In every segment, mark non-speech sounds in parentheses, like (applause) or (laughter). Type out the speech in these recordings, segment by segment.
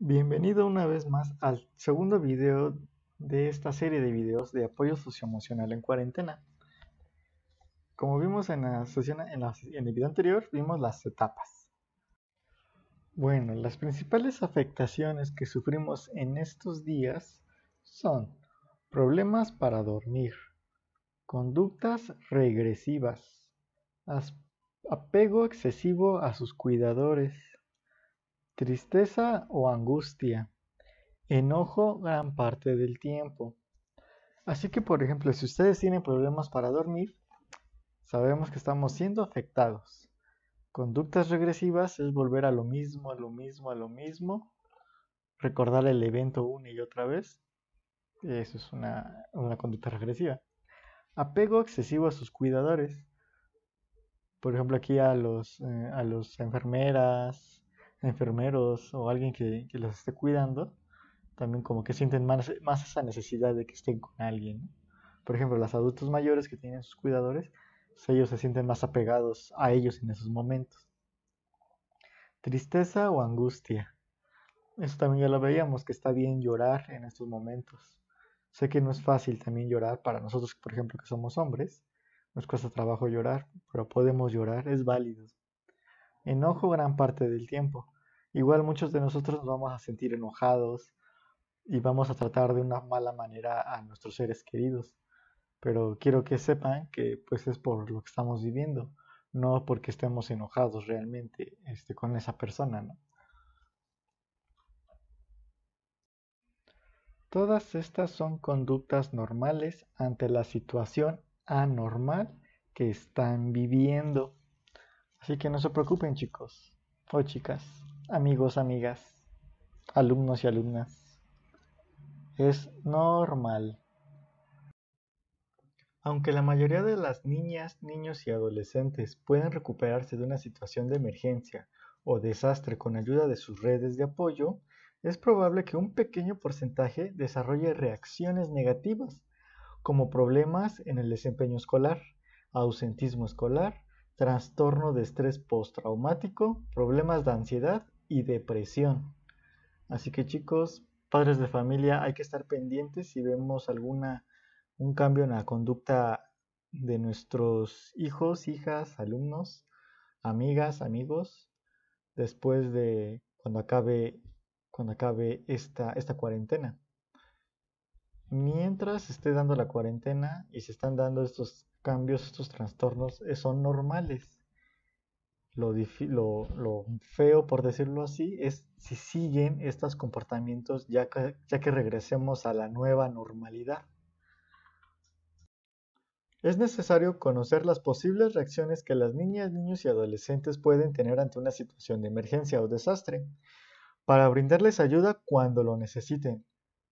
Bienvenido una vez más al segundo video de esta serie de videos de apoyo socioemocional en cuarentena. Como vimos en, la en, el video anterior, vimos las etapas. Bueno, las principales afectaciones que sufrimos en estos días son problemas para dormir, conductas regresivas, apego excesivo a sus cuidadores, tristeza o angustia, enojo gran parte del tiempo. Así que, por ejemplo, si ustedes tienen problemas para dormir, sabemos que estamos siendo afectados. Conductas regresivas es volver a lo mismo, a lo mismo, a lo mismo, recordar el evento una y otra vez. Eso es una, conducta regresiva. Apego excesivo a sus cuidadores. Por ejemplo, aquí a los, eh, a las enfermeras, enfermeros o alguien que, los esté cuidando, también como que sienten más, más esa necesidad de que estén con alguien. Por ejemplo, los adultos mayores que tienen sus cuidadores, pues, ellos se sienten más apegados a ellos en esos momentos. Tristeza o angustia. Eso también ya lo veíamos, que está bien llorar en estos momentos. Sé que no es fácil también llorar para nosotros, por ejemplo, que somos hombres. Nos cuesta trabajo llorar, pero podemos llorar, es válido, enojo gran parte del tiempo. Igual muchos de nosotros nos vamos a sentir enojados y vamos a tratar de una mala manera a nuestros seres queridos. Pero quiero que sepan que pues es por lo que estamos viviendo, no porque estemos enojados realmente este, con esa persona, ¿no? Todas estas son conductas normales ante la situación anormal que están viviendo. Así que no se preocupen chicos o chicas, amigos, amigas, alumnos y alumnas. Es normal. Aunque la mayoría de las niñas, niños y adolescentes pueden recuperarse de una situación de emergencia o desastre con ayuda de sus redes de apoyo, es probable que un pequeño porcentaje desarrolle reacciones negativas, como problemas en el desempeño escolar, ausentismo escolar trastorno de estrés postraumático, problemas de ansiedad y depresión. Así que chicos, padres de familia, hay que estar pendientes si vemos alguna un cambio en la conducta de nuestros hijos, hijas, alumnos, amigas, amigos, después de cuando acabe, cuando acabe esta, esta cuarentena mientras esté dando la cuarentena y se están dando estos cambios, estos trastornos, eh, son normales. Lo, feo, por decirlo así, es si siguen estos comportamientos ya que regresemos a la nueva normalidad. Es necesario conocer las posibles reacciones que las niñas, niños y adolescentes pueden tener ante una situación de emergencia o desastre, para brindarles ayuda cuando lo necesiten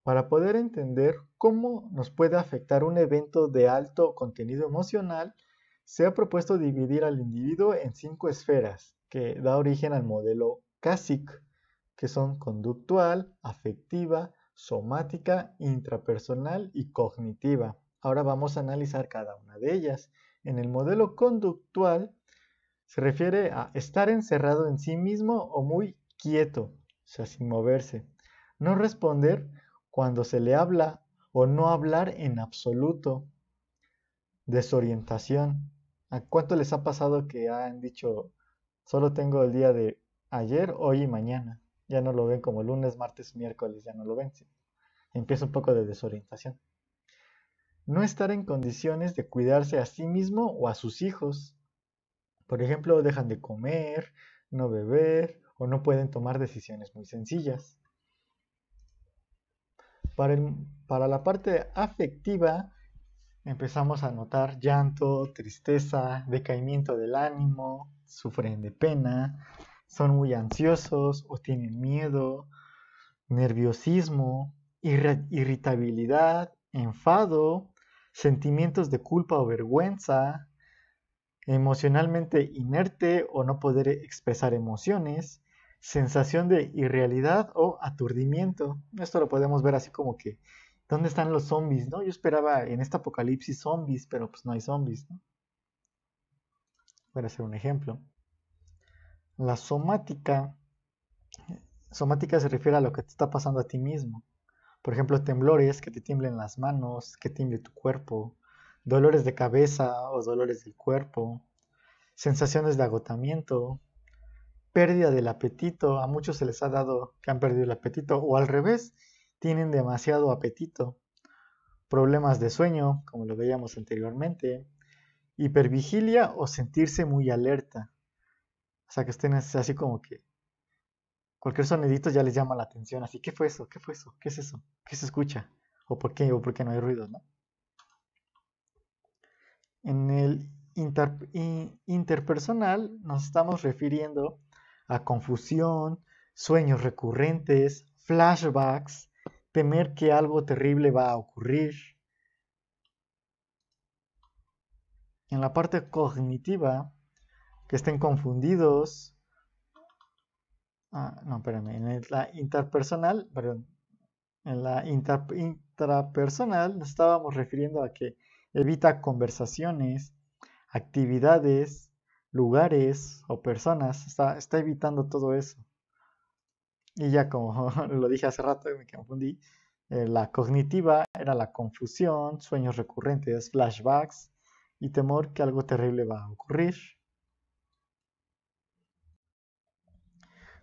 para poder entender cómo nos puede afectar un evento de alto contenido emocional, se ha propuesto dividir al individuo en cinco esferas, que da origen al modelo CASIC, que son conductual, afectiva, somática, intrapersonal y cognitiva. Ahora vamos a analizar cada una de ellas. En el modelo conductual se refiere a estar encerrado en sí mismo o muy quieto, o sea, sin moverse, no responder cuando se le habla o no hablar en absoluto. Desorientación. ¿A cuánto les ha pasado que han dicho, solo tengo el día de ayer, hoy y mañana? Ya no lo ven como lunes, martes, miércoles, ya no lo ven. Empieza un poco de desorientación. No estar en condiciones de cuidarse a sí mismo o a sus hijos. Por ejemplo, dejan de comer, no beber o no pueden tomar decisiones muy sencillas. Para, la parte afectiva empezamos a notar llanto, tristeza, decaimiento del ánimo, sufren de pena, son muy ansiosos o tienen miedo, nerviosismo, irritabilidad, enfado, sentimientos de culpa o vergüenza, emocionalmente inerte o no poder expresar emociones, sensación de irrealidad o aturdimiento. Esto lo podemos ver así como que, ¿dónde están los zombies? ¿no? Yo esperaba en este apocalipsis zombies, pero pues no hay zombies. Voy a hacer un ejemplo. La somática. Somática se refiere a lo que te está pasando a ti mismo. Por ejemplo, temblores, que te tiemblen las manos, que tiemble tu cuerpo, dolores de cabeza o dolores del cuerpo, sensaciones de agotamiento, pérdida del apetito. A muchos se les ha dado que han perdido el apetito o al revés, tienen demasiado apetito. Problemas de sueño, como lo veíamos anteriormente. Hipervigilia o sentirse muy alerta. O sea, que estén así como que cualquier sonidito ya les llama la atención. Así, ¿qué fue eso? ¿Qué fue eso? ¿Qué es eso? ¿Qué se escucha? ¿O por qué? ¿O por qué no hay ruido? ¿no? En el interpersonal nos estamos refiriendo a confusión, sueños recurrentes, flashbacks, temer que algo terrible va a ocurrir. En la parte cognitiva, que estén confundidos. Ah, no, espérame, en la interpersonal, perdón, en la intrapersonal nos estábamos refiriendo a que evita conversaciones, actividades, lugares o personas, está, evitando todo eso. Y ya como (laughs) lo dije hace rato, me confundí, eh, la cognitiva era la confusión, sueños recurrentes, flashbacks y temor que algo terrible va a ocurrir.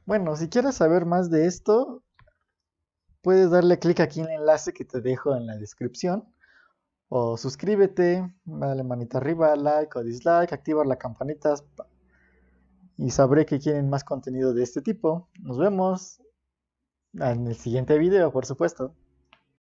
Bueno, si quieres saber más de esto, puedes darle clic aquí en el enlace que te dejo en la descripción o suscríbete, dale manita arriba, like o dislike, activa la campanita y sabré que quieren más contenido de este tipo. Nos vemos en el siguiente video, por supuesto.